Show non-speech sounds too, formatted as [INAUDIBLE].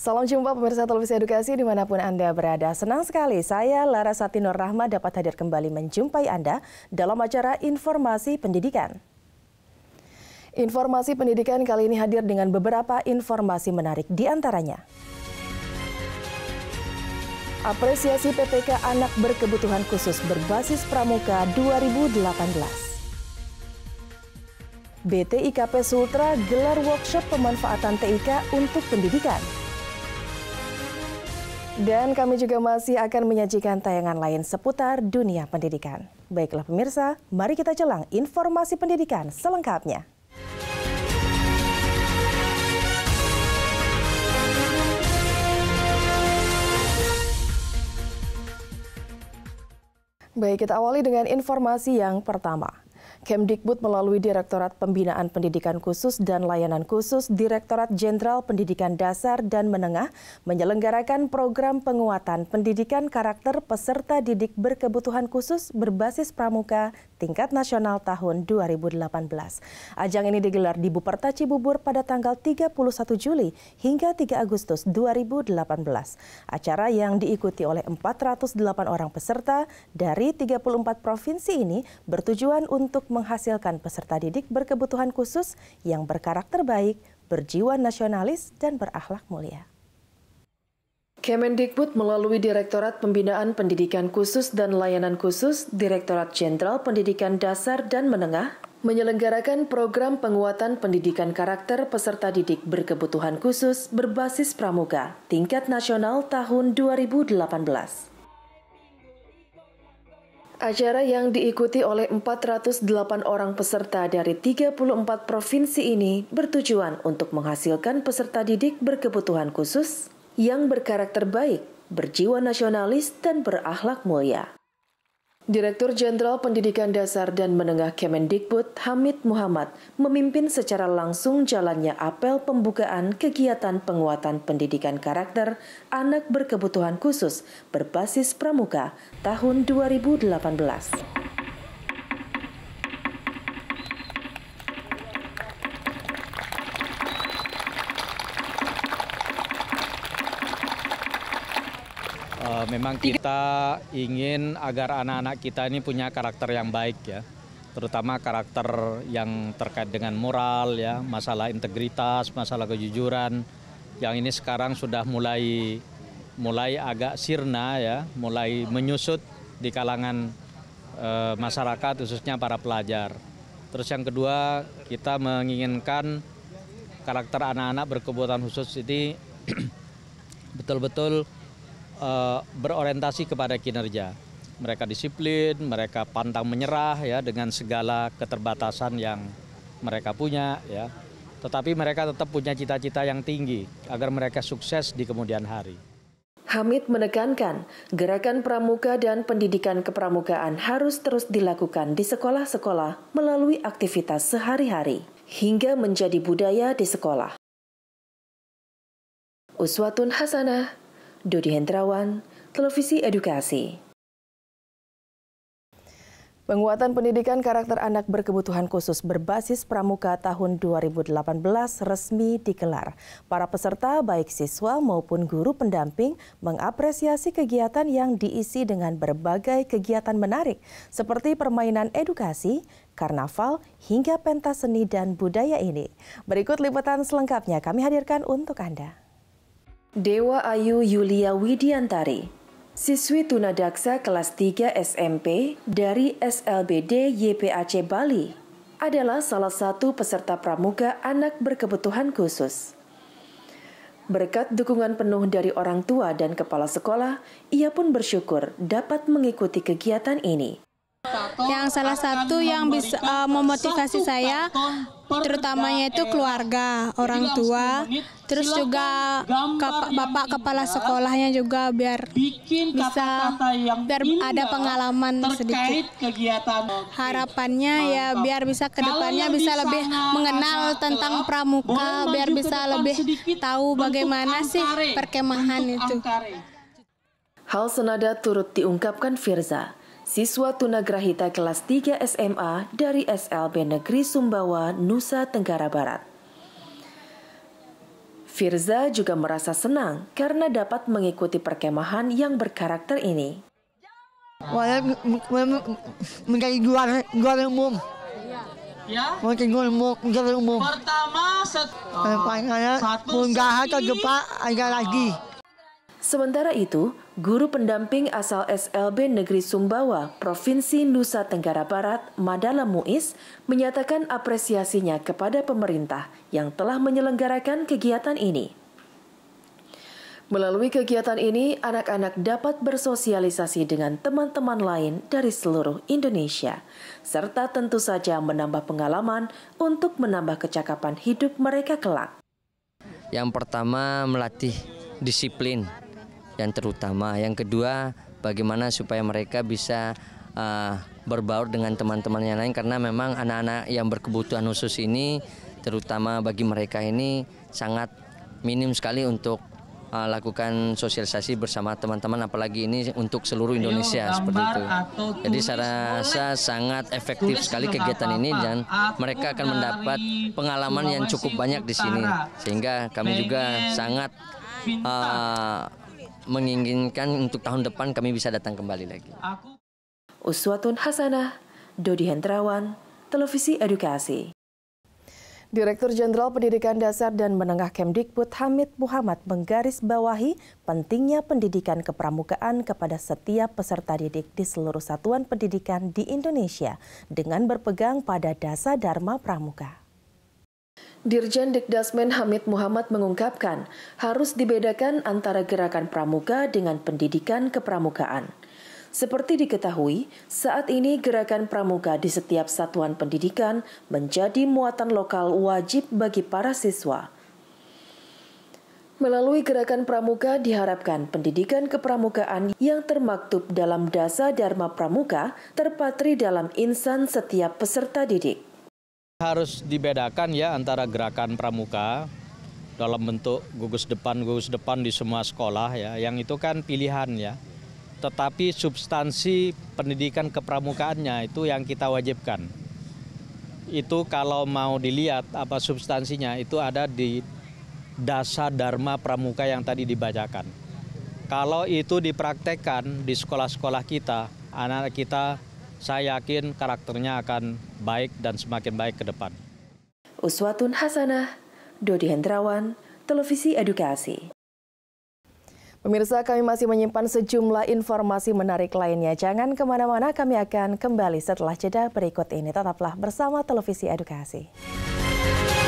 Salam jumpa pemirsa Televisi Edukasi dimanapun Anda berada. Senang sekali saya Lara Satinur Rahma dapat hadir kembali menjumpai Anda dalam acara Informasi Pendidikan. Informasi pendidikan kali ini hadir dengan beberapa informasi menarik di antaranya. Apresiasi PPK Anak Berkebutuhan Khusus berbasis Pramuka 2018. BTIKP Sultra gelar workshop pemanfaatan TIK untuk pendidikan. Dan kami juga masih akan menyajikan tayangan lain seputar dunia pendidikan. Baiklah pemirsa, mari kita jelang informasi pendidikan selengkapnya. Baik, kita awali dengan informasi yang pertama. Kemdikbud melalui Direktorat Pembinaan Pendidikan Khusus dan Layanan Khusus Direktorat Jenderal Pendidikan Dasar dan Menengah menyelenggarakan program penguatan pendidikan karakter peserta didik berkebutuhan khusus berbasis pramuka tingkat nasional tahun 2018. Ajang ini digelar di Buperta Cibubur pada tanggal 31 Juli hingga 3 Agustus 2018. Acara yang diikuti oleh 408 orang peserta dari 34 provinsi ini bertujuan untuk menghasilkan peserta didik berkebutuhan khusus yang berkarakter baik, berjiwa nasionalis, dan berakhlak mulia. Kemendikbud melalui Direktorat Pembinaan Pendidikan Khusus dan Layanan Khusus, Direktorat Jenderal Pendidikan Dasar dan Menengah, menyelenggarakan program penguatan pendidikan karakter peserta didik berkebutuhan khusus berbasis pramuka tingkat nasional tahun 2018. Acara yang diikuti oleh 408 orang peserta dari 34 provinsi ini bertujuan untuk menghasilkan peserta didik berkebutuhan khusus yang berkarakter baik, berjiwa nasionalis, dan berakhlak mulia. Direktur Jenderal Pendidikan Dasar dan Menengah Kemendikbud Hamid Muhammad memimpin secara langsung jalannya apel pembukaan kegiatan penguatan pendidikan karakter anak berkebutuhan khusus berbasis pramuka tahun 2018. memang kita ingin agar anak-anak kita ini punya karakter yang baik ya, terutama karakter yang terkait dengan moral ya, masalah integritas, masalah kejujuran, yang ini sekarang sudah mulai mulai agak sirna ya, mulai menyusut di kalangan e, masyarakat khususnya para pelajar. Terus yang kedua kita menginginkan karakter anak-anak berkebutuhan khusus ini [CLEARS THROAT] betul-betul Eh, berorientasi kepada kinerja. Mereka disiplin, mereka pantang menyerah ya dengan segala keterbatasan yang mereka punya ya. Tetapi mereka tetap punya cita-cita yang tinggi agar mereka sukses di kemudian hari. Hamid menekankan, gerakan pramuka dan pendidikan kepramukaan harus terus dilakukan di sekolah-sekolah melalui aktivitas sehari-hari hingga menjadi budaya di sekolah. Uswatun Hasanah Dodi Hendrawan, Televisi Edukasi. Penguatan pendidikan karakter anak berkebutuhan khusus berbasis pramuka tahun 2018 resmi dikelar. Para peserta baik siswa maupun guru pendamping mengapresiasi kegiatan yang diisi dengan berbagai kegiatan menarik seperti permainan edukasi, karnaval, hingga pentas seni dan budaya ini. Berikut liputan selengkapnya kami hadirkan untuk Anda. Dewa Ayu Yulia Widiantari, siswi tunadaksa kelas 3 SMP dari SLBD YPAC Bali, adalah salah satu peserta pramuka anak berkebutuhan khusus. Berkat dukungan penuh dari orang tua dan kepala sekolah, ia pun bersyukur dapat mengikuti kegiatan ini yang salah satu yang bisa uh, memotivasi saya terutamanya itu keluarga orang tua terus juga kap, bapak kepala sekolahnya juga biar bisa biar ada pengalaman sedikit harapannya ya biar bisa kedepannya bisa lebih mengenal tentang pramuka biar bisa lebih tahu bagaimana sih perkemahan itu hal senada turut diungkapkan Firza siswa tunagrahita kelas 3 SMA dari SLB Negeri Sumbawa, Nusa Tenggara Barat. Firza juga merasa senang karena dapat mengikuti perkemahan yang berkarakter ini. Saya menjadi gua gua umum. Ya. Mau tinggal umum, gua umum. Pertama, set, uh, saya, saya, satu. enggak ke depan ada lagi. Sementara itu, guru pendamping asal SLB Negeri Sumbawa, Provinsi Nusa Tenggara Barat, Madala Muiz, menyatakan apresiasinya kepada pemerintah yang telah menyelenggarakan kegiatan ini. Melalui kegiatan ini, anak-anak dapat bersosialisasi dengan teman-teman lain dari seluruh Indonesia, serta tentu saja menambah pengalaman untuk menambah kecakapan hidup mereka kelak. Yang pertama, melatih disiplin yang terutama. Yang kedua, bagaimana supaya mereka bisa uh, berbaur dengan teman-teman yang lain karena memang anak-anak yang berkebutuhan khusus ini terutama bagi mereka ini sangat minim sekali untuk uh, lakukan sosialisasi bersama teman-teman apalagi ini untuk seluruh Indonesia Ayo, seperti itu. Jadi saya rasa sangat efektif sekali kegiatan ini dan mereka akan mendapat pengalaman yang cukup banyak di sini sehingga kami juga sangat uh, menginginkan untuk tahun depan kami bisa datang kembali lagi. Uswatun Hasanah, Dodi Hendrawan, Televisi Edukasi. Direktur Jenderal Pendidikan Dasar dan Menengah Kemdikbud Hamid Muhammad menggarisbawahi pentingnya pendidikan kepramukaan kepada setiap peserta didik di seluruh satuan pendidikan di Indonesia dengan berpegang pada dasa dharma pramuka. Dirjen Dikdasmen Hamid Muhammad mengungkapkan, harus dibedakan antara gerakan pramuka dengan pendidikan kepramukaan. Seperti diketahui, saat ini gerakan pramuka di setiap satuan pendidikan menjadi muatan lokal wajib bagi para siswa. Melalui gerakan pramuka diharapkan pendidikan kepramukaan yang termaktub dalam dasar Dharma Pramuka terpatri dalam insan setiap peserta didik. Harus dibedakan ya antara gerakan pramuka dalam bentuk gugus depan gugus depan di semua sekolah ya, yang itu kan pilihan ya. Tetapi substansi pendidikan kepramukaannya itu yang kita wajibkan. Itu kalau mau dilihat apa substansinya itu ada di dasar dharma pramuka yang tadi dibacakan. Kalau itu dipraktekkan di sekolah-sekolah kita, anak kita saya yakin karakternya akan baik dan semakin baik ke depan. Uswatun Hasanah, Dodi Hendrawan, Televisi Edukasi. Pemirsa, kami masih menyimpan sejumlah informasi menarik lainnya. Jangan kemana-mana, kami akan kembali setelah jeda berikut ini. Tetaplah bersama Televisi Edukasi.